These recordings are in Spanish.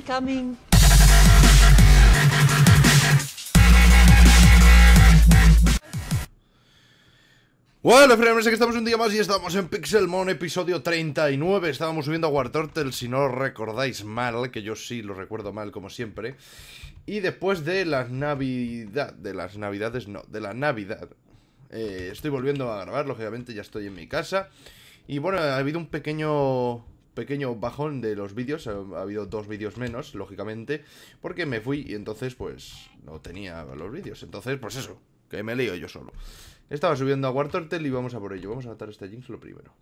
coming. Bueno, sé que estamos un día más y estamos en Pixelmon episodio 39 Estábamos subiendo a War si no recordáis mal, que yo sí lo recuerdo mal como siempre Y después de la navidad, de las navidades no, de la navidad eh, Estoy volviendo a grabar, lógicamente ya estoy en mi casa Y bueno, ha habido un pequeño pequeño bajón de los vídeos, ha, habido dos vídeos menos, lógicamente, porque me fui y entonces pues no tenía los vídeos. Entonces, pues eso, que me lío yo solo. Estaba subiendo a War Turtle y vamos a por ello. Vamos a matar este Jinx lo primero.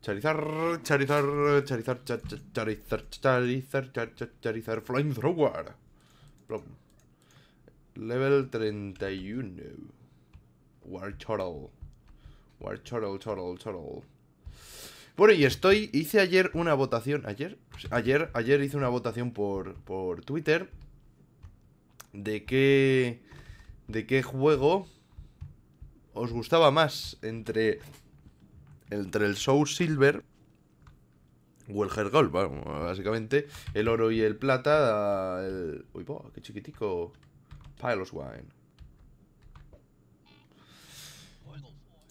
charizar Charizard, Charizard, Charizard Charizard Charizard, Charizard, Charizard, Charizard, Flamethrower. Level 31. War Turtle. War Turtle, Turtle, Turtle. Bueno, y estoy. Hice ayer una votación. ¿Ayer? Pues, ayer, ayer hice una votación por, por Twitter. De qué. De qué juego. Os gustaba más. Entre. Entre el Soul Silver. O el Hergol, básicamente. El oro y el plata. El, uy, qué chiquitico. Pilots Wine.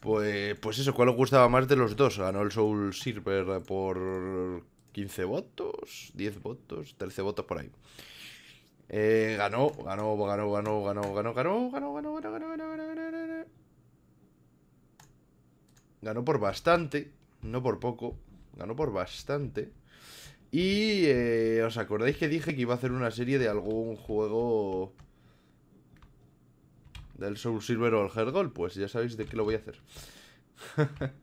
Pues, pues eso, ¿cuál os gustaba más de los dos? Ganó el Soul Silver por 15 votos, 10 votos, 13 votos por ahí. Eh, ganó, ganó, ganó, ganó, ganó, ganó, ganó, ganó, ganó, ganó, ganó, ganó, ganó, ganó. Ganó por bastante, no por poco, ganó por bastante. Y os acordáis que dije que iba a hacer una serie de algún juego del Soul Silver o el Hergol, pues ya sabéis de qué lo voy a hacer.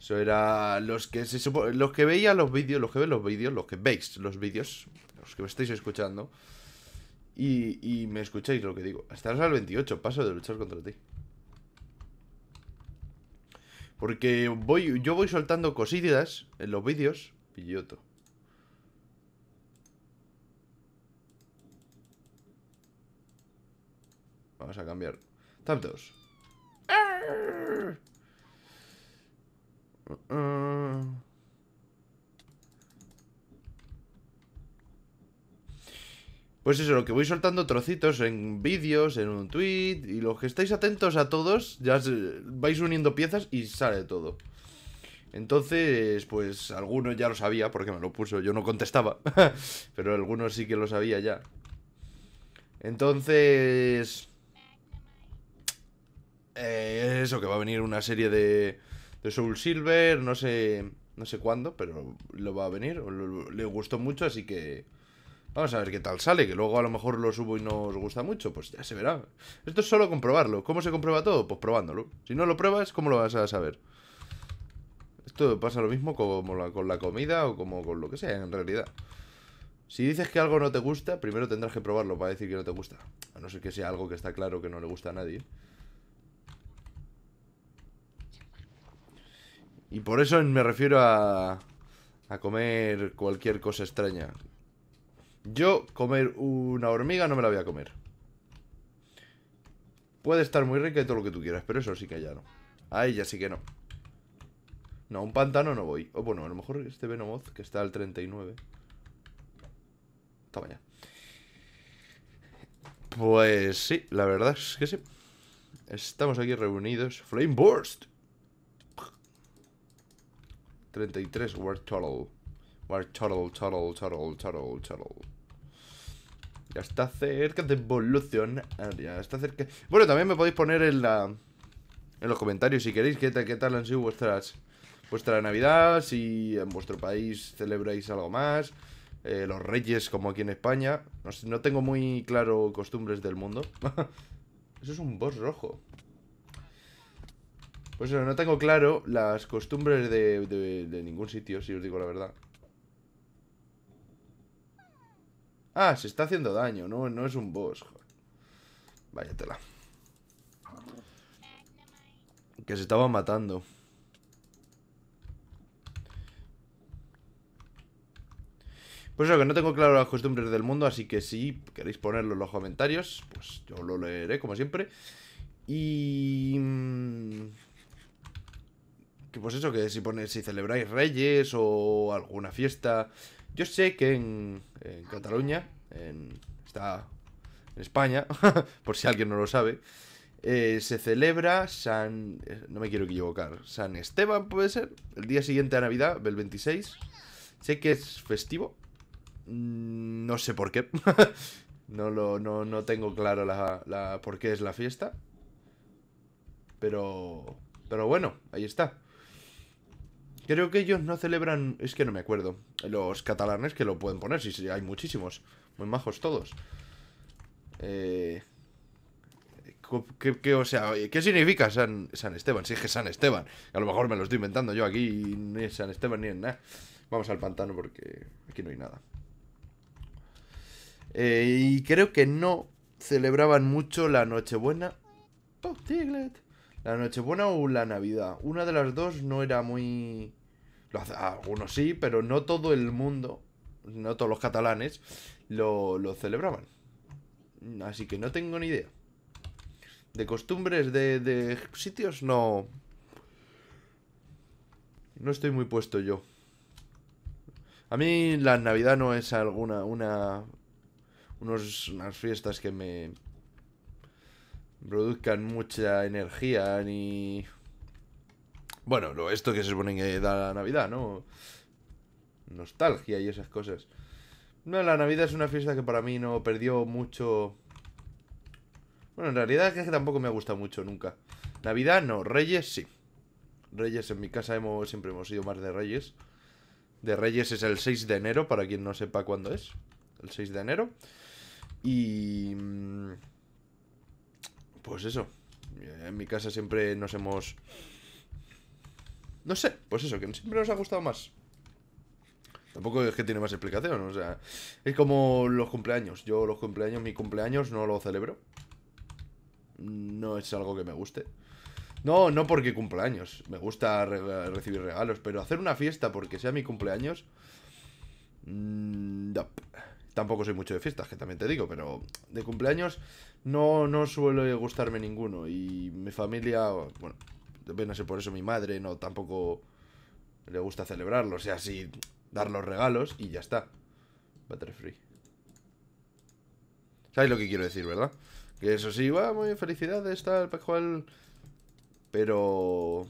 Eso era los que se los que veía los vídeos, los que ven los vídeos, los que veis los vídeos, los que me estáis escuchando y, me escucháis lo que digo. Estarás al 28, paso de luchar contra ti. Porque voy, yo voy soltando cosillas en los vídeos, pilloto. Vamos a cambiar. tantos. Pues eso, lo que voy soltando trocitos en vídeos, en un tweet, y los que estáis atentos a todos, ya vais uniendo piezas y sale todo. Entonces, pues alguno ya lo sabía, porque me lo puso, yo no contestaba, pero algunos sí que lo sabía ya. Entonces... Eh, eso, que va a venir una serie de, de Soul Silver, no sé, no sé cuándo, pero lo va a venir. le gustó mucho, así que vamos a ver qué tal sale. Que luego a lo mejor lo subo y no os gusta mucho, pues ya se verá. Esto es solo comprobarlo. ¿Cómo se comprueba todo? Pues probándolo. Si no lo pruebas, ¿cómo lo vas a saber? Esto pasa lo mismo como con la comida o como con lo que sea, en realidad. Si dices que algo no te gusta, primero tendrás que probarlo para decir que no te gusta. A no ser que sea algo que está claro que no le gusta a nadie. Y por eso me refiero a, a comer cualquier cosa extraña. Yo comer una hormiga no me la voy a comer. Puede estar muy rica y todo lo que tú quieras, pero eso sí que ya no. ahí ya sí que no. No, un pantano no voy. O bueno, a lo mejor este Venomoth, que está al 39. Toma ya. Pues sí, la verdad es que sí. Estamos aquí reunidos. Flame Burst. 33 War Turtle. War Tuttle, Turtle, Turtle, Ya está cerca de evolución. Ah, ya está cerca. Bueno, también me podéis poner en la. En los comentarios si queréis qué, tal han sido vuestras. Vuestra Navidad, si en vuestro país celebráis algo más. Eh, los reyes como aquí en España. No, no tengo muy claro costumbres del mundo. Eso es un boss rojo. Pues eso, no tengo claro las costumbres de, ningún sitio, si os digo la verdad. Ah, se está haciendo daño, no, no es un boss. Váyatela. Que se estaba matando. Pues eso, que no tengo claro las costumbres del mundo, así que si queréis ponerlo en los comentarios, pues yo lo leeré, como siempre. Y... Mm, pues eso, que si, pones, si celebráis reyes o alguna fiesta. Yo sé que en, Cataluña, en, está en España, por si alguien no lo sabe, eh, se celebra San... Eh, no me quiero equivocar. San Esteban puede ser. El día siguiente a Navidad, el 26. Sé que es festivo. Mm, no sé por qué. no, lo, no, tengo claro la, la, por qué es la fiesta. Pero... Pero bueno, ahí está. Creo que ellos no celebran, es que no me acuerdo, los catalanes que lo pueden poner, sí, sí hay muchísimos, muy majos todos. Eh, ¿qué, o sea, ¿Qué significa San, Esteban? Si es que San Esteban, a lo mejor me lo estoy inventando yo aquí, ni San Esteban ni en nada. Vamos al pantano porque aquí no hay nada. Eh, y creo que no celebraban mucho la Nochebuena. Tiglet. ¿La Nochebuena o la Navidad? Una de las dos no era muy... Ah, algunos sí, pero no todo el mundo, no todos los catalanes, lo, lo celebraban. Así que no tengo ni idea. De costumbres de, sitios, no... No estoy muy puesto yo. A mí la Navidad no es alguna, una... unas fiestas que me, produzcan mucha energía ni... Bueno, lo, esto que se supone que da la Navidad, ¿no? Nostalgia y esas cosas. No, la Navidad es una fiesta que para mí no perdió mucho... Bueno, en realidad es que tampoco me ha gustado mucho nunca. Navidad no, Reyes sí. Reyes en mi casa hemos, siempre hemos sido más de Reyes. De Reyes es el 6 de enero, para quien no sepa cuándo es. El 6 de enero. Y... Mm, pues eso. Eh, en mi casa siempre nos hemos... No sé, pues eso, que siempre nos ha gustado más. Tampoco es que tiene más explicación, o sea... Es como los cumpleaños. Yo los cumpleaños, mi cumpleaños no lo celebro. No es algo que me guste. No, no porque cumpleaños. Me gusta recibir regalos, pero hacer una fiesta porque sea mi cumpleaños... Mmm, no. Tampoco soy mucho de fiestas, que también te digo, pero de cumpleaños no, no suele gustarme ninguno. Y mi familia, bueno, no sé por eso mi madre, no, tampoco le gusta celebrarlo. O sea, sí, dar los regalos y ya está. Battery free. ¿Sabes lo que quiero decir, verdad? Que eso sí, va, muy felicidades, tal, cual. Pero.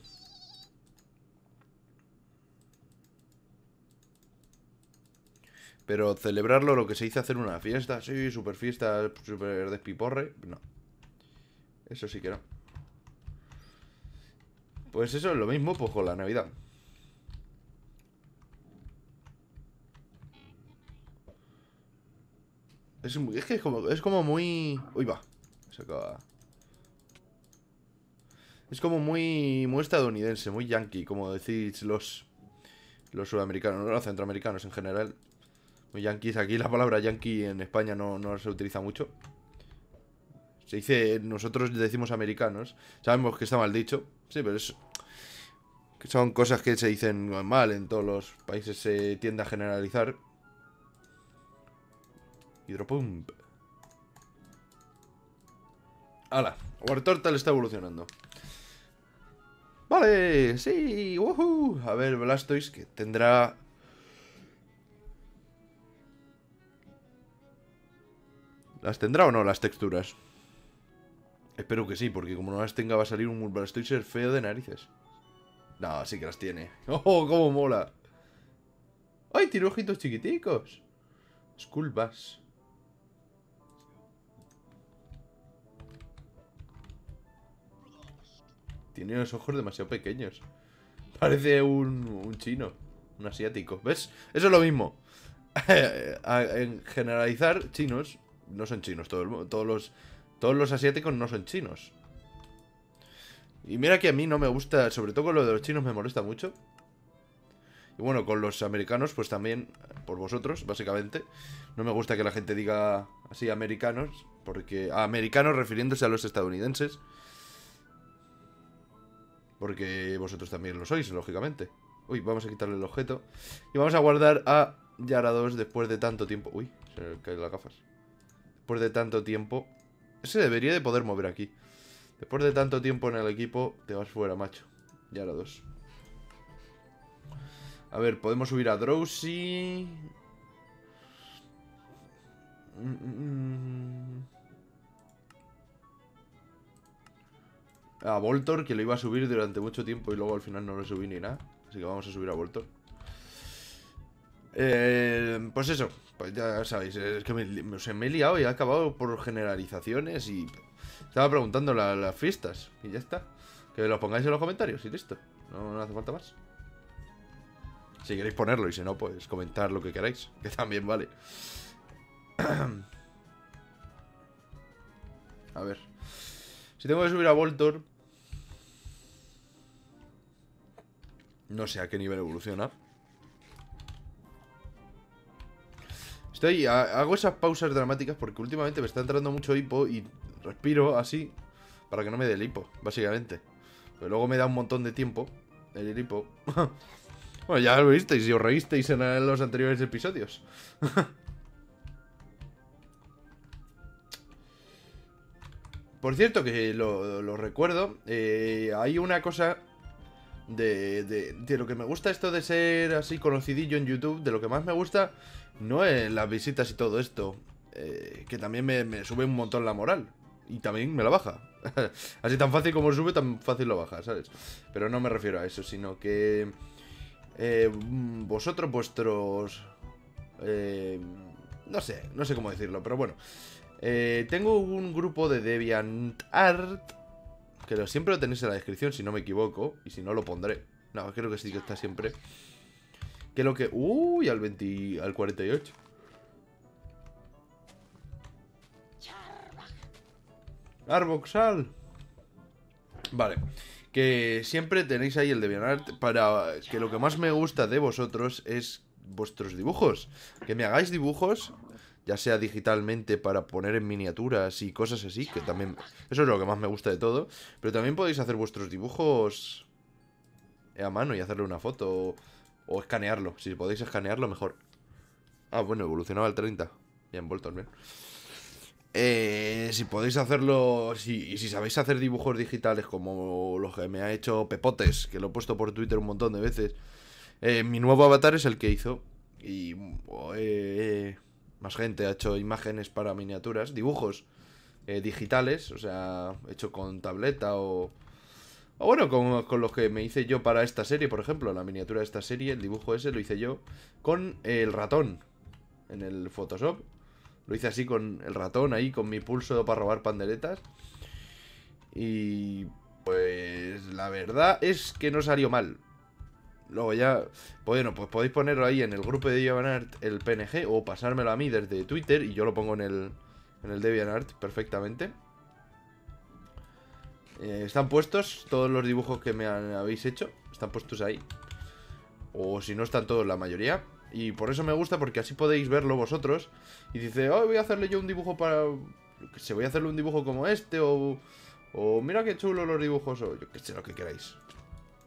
Pero celebrarlo lo que se hizo hacer una fiesta, sí, super fiesta, super despiporre, no. Eso sí que no. Pues eso es lo mismo pues con la Navidad. Es, es que es como, es como muy... Uy, va. Se acaba. Es como muy, muy estadounidense, muy yankee, como decís los, los sudamericanos, los centroamericanos en general. Yankees, aquí la palabra yankee en España no, se utiliza mucho. Se dice, nosotros decimos americanos. Sabemos que está mal dicho. Sí, pero es, son cosas que se dicen mal en todos los países. Se tiende a generalizar. Hidropump. ¡Hala! War está evolucionando. ¡Vale! ¡Sí! ¡Woohoo! A ver, Blastoise, que tendrá ¿Las tendrá o no las texturas? Espero que sí, porque como no las tenga va a salir un ser feo de narices. No, sí que las tiene. ¡Oh, cómo mola! ¡Ay, tiene ojitos chiquiticos! disculpas Tiene los ojos demasiado pequeños. Parece un, un chino, un asiático. ¿Ves? Eso es lo mismo. Eh, eh, en generalizar, chinos no son chinos. todos, los, todos los asiáticos no son chinos. Y mira que a mí no me gusta, sobre todo con lo de los chinos me molesta mucho. Y bueno, con los americanos, pues también, por vosotros, básicamente. No me gusta que la gente diga así americanos, porque... americanos refiriéndose a los estadounidenses. Porque vosotros también lo sois, lógicamente. Uy, vamos a quitarle el objeto. Y vamos a guardar a Yarados después de tanto tiempo. Uy, se me caen las gafas. Después de tanto tiempo... Se debería de poder mover aquí. Después de tanto tiempo en el equipo, te vas fuera, macho. Ya los dos. A ver, podemos subir a Drowsy. A Voltor, que lo iba a subir durante mucho tiempo y luego al final no lo subí ni nada. Así que vamos a subir a Voltor. Eh, pues eso, pues ya sabéis, es que me, he liado y he acabado por generalizaciones y estaba preguntando las fiestas y ya está. Que lo pongáis en los comentarios y listo, no, hace falta más. Si queréis ponerlo y si no, pues comentar lo que queráis, que también vale. A ver. Si tengo que subir a Voltor... No sé a qué nivel evolucionar Estoy, hago esas pausas dramáticas porque últimamente me está entrando mucho hipo y respiro así para que no me dé el hipo, básicamente. Pero luego me da un montón de tiempo el hipo. bueno, ya lo visteis y os reísteis en los anteriores episodios. Por cierto, que lo, recuerdo, eh, hay una cosa de, de, de, lo que me gusta esto de ser así conocidillo en YouTube, de lo que más me gusta, no es las visitas y todo esto, eh, que también me, sube un montón la moral. Y también me la baja. así tan fácil como sube, tan fácil lo baja, ¿sabes? Pero no me refiero a eso, sino que eh, vosotros, vuestros... Eh, no sé, no sé cómo decirlo, pero bueno. tengo un grupo de Art que siempre lo tenéis en la descripción, si no me equivoco. Y si no, lo pondré. No, creo que sí que está siempre. Que lo que... Uy, al 20... Al 48. Arboxal. Vale. Que siempre tenéis ahí el DeviantArt para... Que lo que más me gusta de vosotros es vuestros dibujos. Que me hagáis dibujos ya sea digitalmente para poner en miniaturas y cosas así, que también... Eso es lo que más me gusta de todo. Pero también podéis hacer vuestros dibujos a mano y hacerle una foto o, escanearlo. Si podéis escanearlo, mejor. Ah, bueno, evolucionaba al 30. Bien, vuelto bien. Eh, si podéis hacerlo, y si sabéis hacer dibujos digitales como los que me ha hecho Pepotes, que lo he puesto por Twitter un montón de veces, eh, mi nuevo avatar es el que hizo. Y oh, eh, eh más gente ha hecho imágenes para miniaturas, dibujos eh, digitales, o sea, hecho con tableta o... O bueno, con, con, lo que me hice yo para esta serie, por ejemplo, la miniatura de esta serie, el dibujo ese lo hice yo con el ratón en el Photoshop. Lo hice así con el ratón ahí, con mi pulso para robar panderetas. Y pues la verdad es que no salió mal. Luego ya, pues bueno, pues podéis ponerlo ahí en el grupo de DeviantArt el PNG o pasármelo a mí desde Twitter y yo lo pongo en el, en el DeviantArt perfectamente. Eh, están puestos todos los dibujos que me habéis hecho, están puestos ahí. O si no están todos, la mayoría. Y por eso me gusta, porque así podéis verlo vosotros. Y dice, oh, voy a hacerle yo un dibujo para... se voy a hacerle un dibujo como este, o... mira qué chulo los dibujos, o yo qué sé lo que queráis.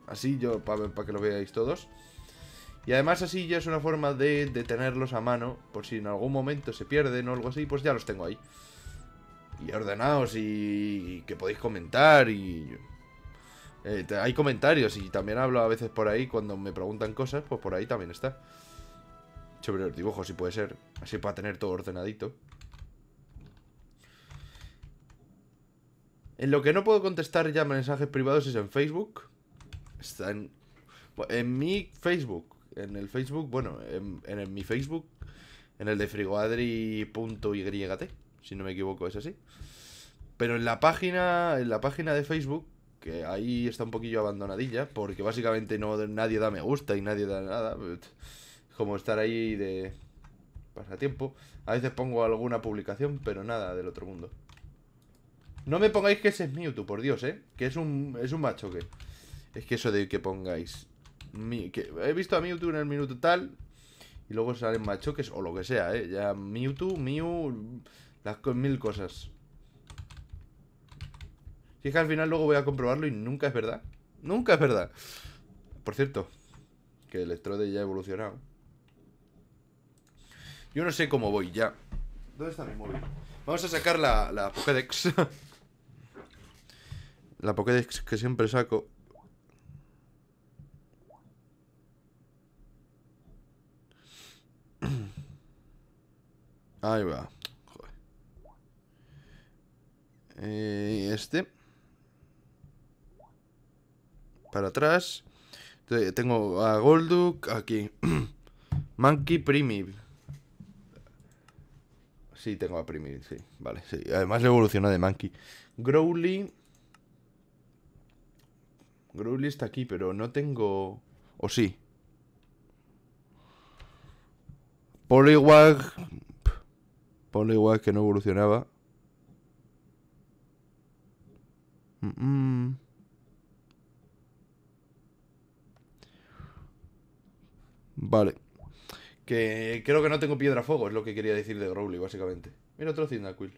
Así yo, para que lo veáis todos. Y además así ya es una forma de, tenerlos a mano, por si en algún momento se pierden o algo así, pues ya los tengo ahí. Y ordenados y, que podéis comentar y... Eh, hay comentarios y también hablo a veces por ahí cuando me preguntan cosas, pues por ahí también está. Sobre los dibujos, si puede ser. Así para tener todo ordenadito. En lo que no puedo contestar ya mensajes privados es en Facebook. Está en, en mi Facebook. En el Facebook, bueno, en, mi Facebook, en el de frigoadri.yt, si no me equivoco, es así. Pero en la página, en la página de Facebook, que ahí está un poquillo abandonadilla, porque básicamente no nadie da me gusta y nadie da nada. Pues, como estar ahí de pasatiempo. A veces pongo alguna publicación, pero nada del otro mundo. No me pongáis que ese es Mewtwo, por Dios, ¿eh? Que es un, es un macho que... Es que eso de que pongáis... que he visto a Mewtwo en el minuto tal y luego salen machoques o lo que sea, ¿eh? Ya Mewtwo, Mew... Las mil cosas. Si es que al final luego voy a comprobarlo y nunca es verdad. Nunca es verdad. Por cierto, que el Electrode ya ha evolucionado. Yo no sé cómo voy ya. ¿Dónde está mi móvil? Vamos a sacar la, la Pokédex. la Pokédex que siempre saco. Ahí va. Eh, este. Para atrás. Tengo a Golduk aquí. Monkey Primib. Sí, tengo a Primib, sí. Vale, sí. Además le evoluciona de Monkey. Growly. Growly está aquí, pero no tengo... ¿O sí? Poliwag, Ponle que no evolucionaba. Vale. Que creo que no tengo piedra fuego, es lo que quería decir de Growly, básicamente. Mira otro Cyndaquil.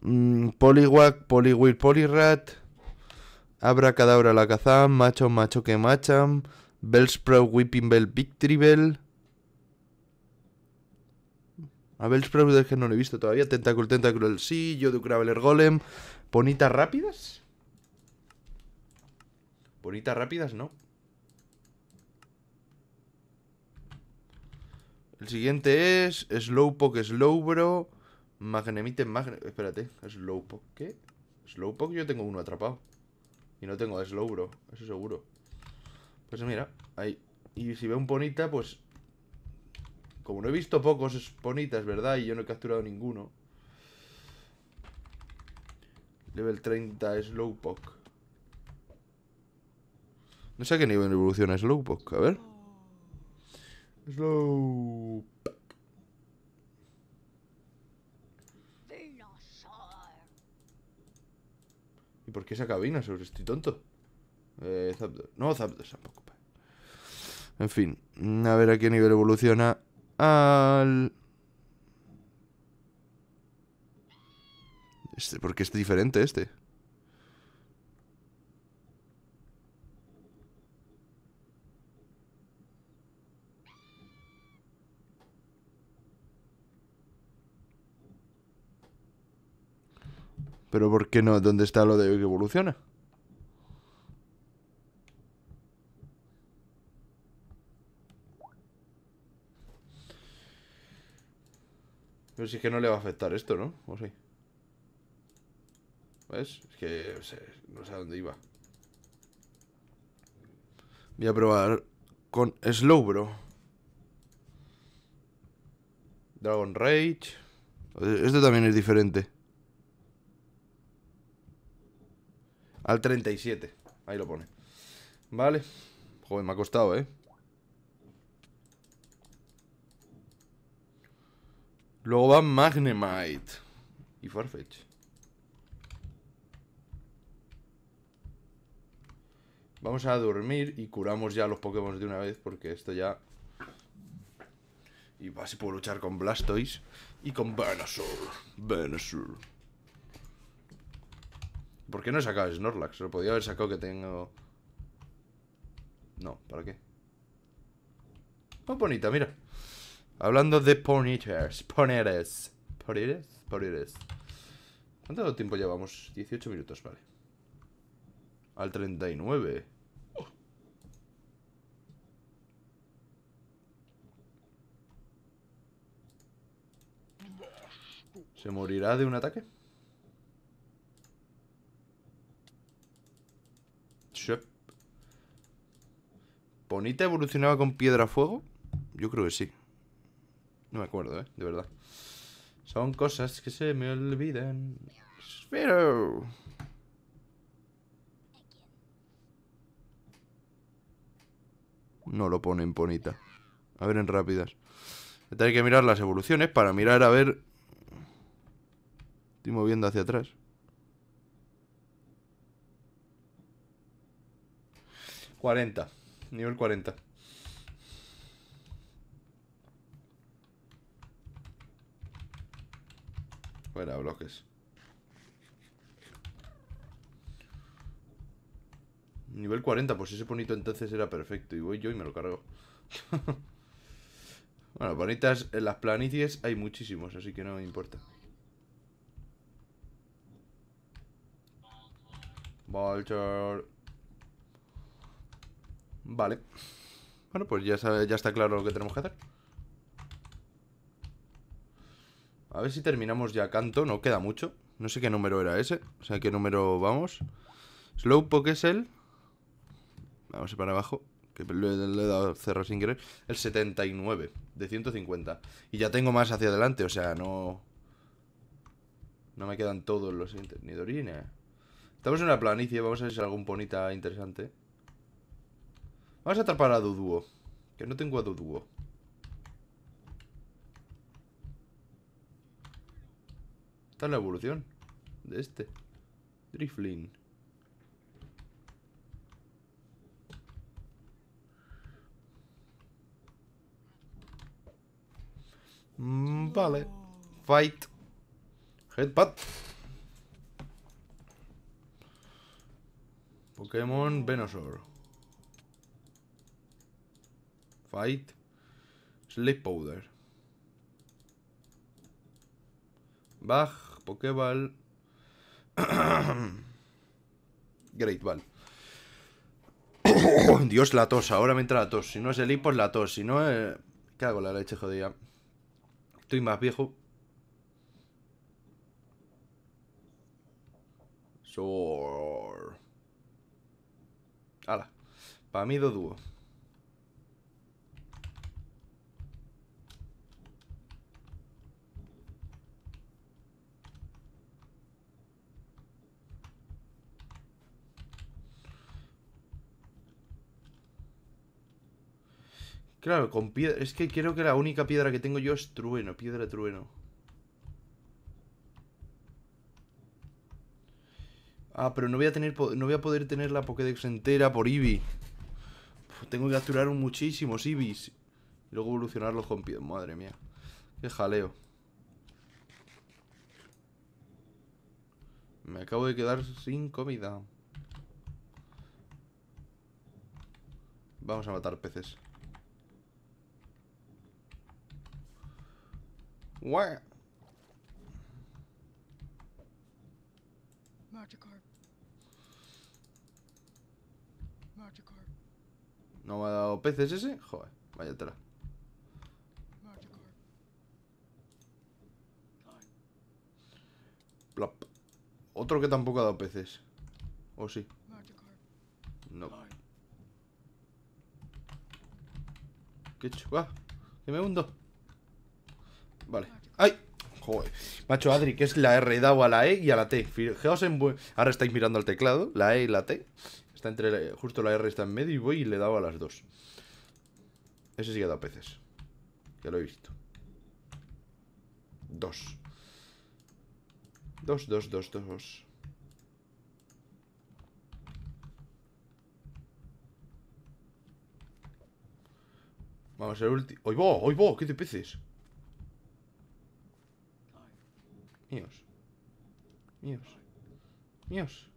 Mm, Poliwag, Poliwil, Polirat. Abracadabra la cazam, macho macho que macham. Bellsprout, Whipping Bell, Victory Bell. A Belch es que no lo he visto todavía. Tentacle, Tentacle, el sí. de Graveler Golem. Bonitas rápidas. Bonitas rápidas, no. El siguiente es Slowpoke, Slowbro. Magnemite, Magnemite. Espérate, Slowpoke. ¿Qué? Slowpoke, yo tengo uno atrapado. Y no tengo Slowbro, eso seguro. Pues mira, ahí. Y si veo un Ponita, pues como no he visto pocos esponitas, ¿verdad? Y yo no he capturado ninguno. Level 30 Slowpoke. No sé a qué nivel evoluciona Slowpoke. A ver. Slowpoke. ¿Y por qué esa cabina? Sobre estoy tonto. Eh, Zapdos. No, Zapdos tampoco. En fin. A ver a qué nivel evoluciona al... Este, porque es diferente este. Pero ¿por qué no? ¿Dónde está lo de que evoluciona? Pero si es que no le va a afectar esto, ¿no? ¿O sí? ¿Ves? Es que no sé a dónde iba. Voy a probar con Slowbro. Dragon Rage. Este también es diferente. Al 37. Ahí lo pone. Vale. Joder, me ha costado, ¿eh? Luego va Magnemite y Farfetch. Vamos a dormir y curamos ya los Pokémon de una vez porque esto ya... Y así puedo luchar con Blastoise y con Venusaur. Venusaur. ¿Por qué no he sacado Snorlax? Lo podía haber sacado que tengo... No, ¿para qué? Muy bonita, mira. Hablando de poneters, poneres. ¿Poneres? Poneres. ¿Cuánto tiempo llevamos? 18 minutos, vale. Al 39. ¿Se morirá de un ataque? Shep. ¿Ponita evolucionaba con piedra fuego? Yo creo que sí. No me acuerdo, ¿eh? De verdad. Son cosas que se me olvidan. Pero... No lo ponen bonita. A ver en rápidas. Hay que mirar las evoluciones para mirar a ver... Estoy moviendo hacia atrás. ...40... Nivel 40 Fuera, bloques. Nivel 40, pues ese bonito entonces era perfecto. Y voy yo y me lo cargo. bueno, bonitas en las planicies hay muchísimos, así que no me importa. Vulture. Vale. Bueno, pues ya, ya está claro lo que tenemos que hacer. A ver si terminamos ya canto, no queda mucho. No sé qué número era ese, o sea, qué número vamos. Slowpoke es el... Vamos a ir para abajo, que le, he dado cerrar sin querer. El 79, de 150. Y ya tengo más hacia adelante, o sea, no... No me quedan todos los... Ni Estamos en una planicie, vamos a ver si hay algún bonita interesante. Vamos a atrapar a Duduo. Que no tengo a Duduo. Esta es la evolución de este. Driflin. Mm, vale. Fight. Headbutt. Pokémon Venusaur. Fight. Sleep Powder. Bach, Pokéball. Great Ball. Oh, Dios, la tos. Ahora me entra la tos. Si no es el hipo, es la tos. Si no es... Eh, hago? la leche, jodida. Estoy más viejo. Sor. Hala. Para mí, do dúo. Claro, con piedra... Es que creo que la única piedra que tengo yo es trueno, piedra trueno. Ah, pero no voy a tener no voy a poder tener la Pokédex entera por Eevee. tengo que capturar muchísimos Eevees. Y luego evolucionarlos con piedra. Madre mía. Qué jaleo. Me acabo de quedar sin comida. Vamos a matar peces. ¿No me ha dado peces ese? Joder, vaya tela. Plop. Otro que tampoco ha dado peces. ¿O sí? No. ¿Qué chupa? Ah, ¿Qué me hundo. Vale. ¡Ay! Joder. Macho Adri, que es la R, he dado a la E y a la T. Fijaos en... Ahora estáis mirando al teclado, la E y la T. Está entre... Justo la R está en medio y voy y le he dado a las dos. Ese sí que ha dado peces. Ya lo he visto. Dos. Dos, dos, dos, dos. Vamos, a el último. ¡Hoy va! ¡Hoy va! ¡Qué de peces! Míos. Míos. Míos.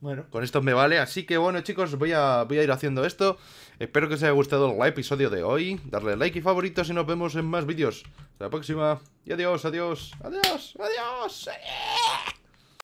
Bueno, con esto me vale. Así que bueno, chicos, voy a, voy a ir haciendo esto. Espero que os haya gustado el episodio de hoy. Darle like y favoritos y nos vemos en más vídeos. Hasta la próxima. Y adiós, adiós, adiós, adiós.